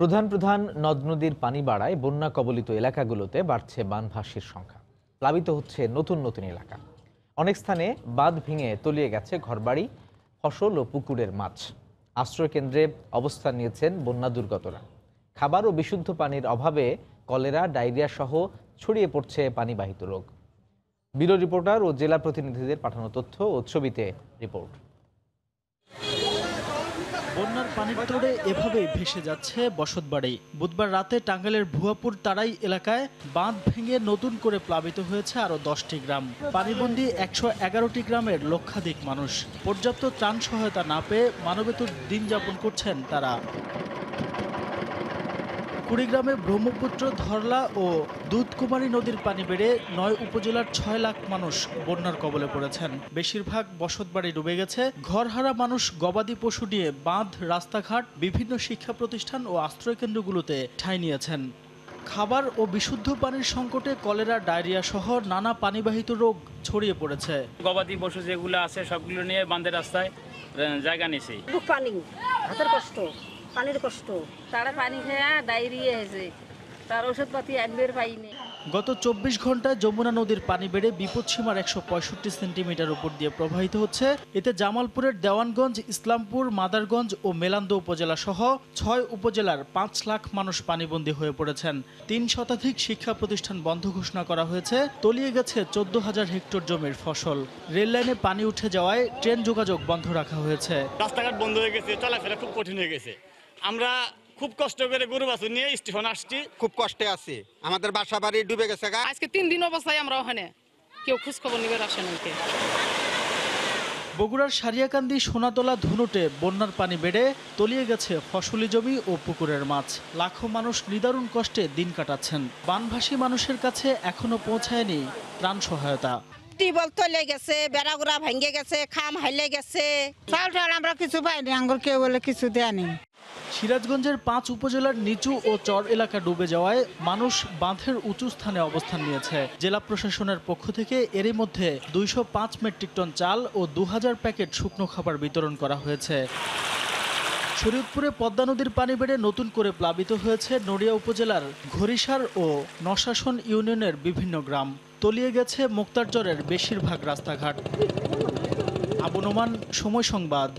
প্রধান প্রধান নদ নদীর পানি বাড়ায় বন্যা কবলিত এলাকাগুলোতে বাড়ছে বানভাসির সংখ্যা প্লাবিত হচ্ছে নতুন নতুন এলাকা অনেক স্থানে বাঁধ ভেঙে তলিয়ে গেছে ঘরবাড়ি ফসল ও পুকুরের মাছ আশ্রয়কেন্দ্রে অবস্থান নিয়েছেন বন্যা দুর্গতরা খাবার ও বিশুদ্ধ পানির অভাবে কলেরা ডায়রিয়া সহ ছড়িয়ে পড়ছে পানিবাহিত রোগ বিরো রিপোর্টার ও জেলা প্রতিনিধিদের পাঠানো তথ্য ও ছবিতে রিপোর্ট বন্যার পানির তোড়ে এভাবেই ভেসে যাচ্ছে বসতবাড়ি বুধবার রাতে টাঙ্গালের ভুয়াপুর তারাই এলাকায় বাঁধ ভেঙে নতুন করে প্লাবিত হয়েছে আরও দশটি গ্রাম পানিবন্দি একশো এগারোটি গ্রামের লক্ষাধিক মানুষ পর্যাপ্ত ত্রাণ সহায়তা না পেয়ে মানবেতুর দিন যাপন করছেন তারা কুড়িগ্রামে ব্রহ্মপুত্র ধরলা ও দুধকুমারী নদীর পানি বেড়ে নয় উপজেলার ছয় লাখ মানুষ বন্যার কবলে পড়েছেন বেশিরভাগ বসতবাড়ি ডুবে গেছে ঘরহারা মানুষ গবাদি পশু নিয়ে বাঁধ রাস্তাঘাট বিভিন্ন শিক্ষা প্রতিষ্ঠান ও আশ্রয়কেন্দ্রগুলোতে ঠাঁই নিয়েছেন খাবার ও বিশুদ্ধ পানির সংকটে কলেরা ডায়রিয়া সহ নানা পানিবাহিত রোগ ছড়িয়ে পড়েছে গবাদি পশু যেগুলো আছে সবগুলো নিয়ে বাঁধের রাস্তায় জায়গা নিয়েছি পানি হাতের কষ্ট পানির কষ্ট তারা পানি খেয়ে ডায়রিয়া হয়েছে তার ওষুধপাতি একবার পাইনি গত চব্বিশ ঘন্টায় যমুনা নদীর পানি বেড়ে বিপদসীমার একশো পঁয়ষট্টি সেন্টিমিটার উপর দিয়ে প্রবাহিত হচ্ছে এতে জামালপুরের দেওয়ানগঞ্জ ইসলামপুর মাদারগঞ্জ ও মেলান্দ উপজেলা সহ ছয় উপজেলার পাঁচ লাখ মানুষ পানিবন্দী হয়ে পড়েছেন তিন শতাধিক শিক্ষা প্রতিষ্ঠান বন্ধ ঘোষণা করা হয়েছে তলিয়ে গেছে চোদ্দ হাজার হেক্টর জমির ফসল রেললাইনে পানি উঠে যাওয়ায় ট্রেন যোগাযোগ বন্ধ রাখা হয়েছে রাস্তাঘাট বন্ধ হয়ে গেছে চলাফেরা খুব কঠিন হয়ে গেছে আমরা খুব কষ্ট করে গরু বাছুর নিয়ে স্টেশন আসছি খুব কষ্টে আছি আমাদের বাসা বাড়ি ডুবে গেছে আজকে তিন দিন অবস্থায় আমরা ওখানে কেউ খোঁজ খবর নিবে আসেন বগুড়ার সারিয়াকান্দি সোনাতলা ধুনুটে বন্যার পানি বেড়ে তলিয়ে গেছে ফসলি জমি ও পুকুরের মাছ লাখো মানুষ নিদারুণ কষ্টে দিন কাটাচ্ছেন বানভাসী মানুষের কাছে এখনো পৌঁছায়নি ত্রাণ সহায়তা টিউবওয়েল তলে গেছে বেড়াগুড়া ভেঙে গেছে খাম হাইলে গেছে চাল আমরা কিছু পাইনি আঙ্গুর কেউ বলে কিছু দেয়নি সিরাজগঞ্জের পাঁচ উপজেলার নিচু ও চর এলাকা ডুবে যাওয়ায় মানুষ বাঁধের উঁচু স্থানে অবস্থান নিয়েছে জেলা প্রশাসনের পক্ষ থেকে এরই মধ্যে দুইশো মেট্রিক টন চাল ও দু প্যাকেট শুকনো খাবার বিতরণ করা হয়েছে শরীয়তপুরে পদ্মা নদীর পানি বেড়ে নতুন করে প্লাবিত হয়েছে নড়িয়া উপজেলার ঘড়িসার ও নশাসন ইউনিয়নের বিভিন্ন গ্রাম তলিয়ে গেছে মুক্তারচরের বেশিরভাগ রাস্তাঘাট আবনমান সময় সংবাদ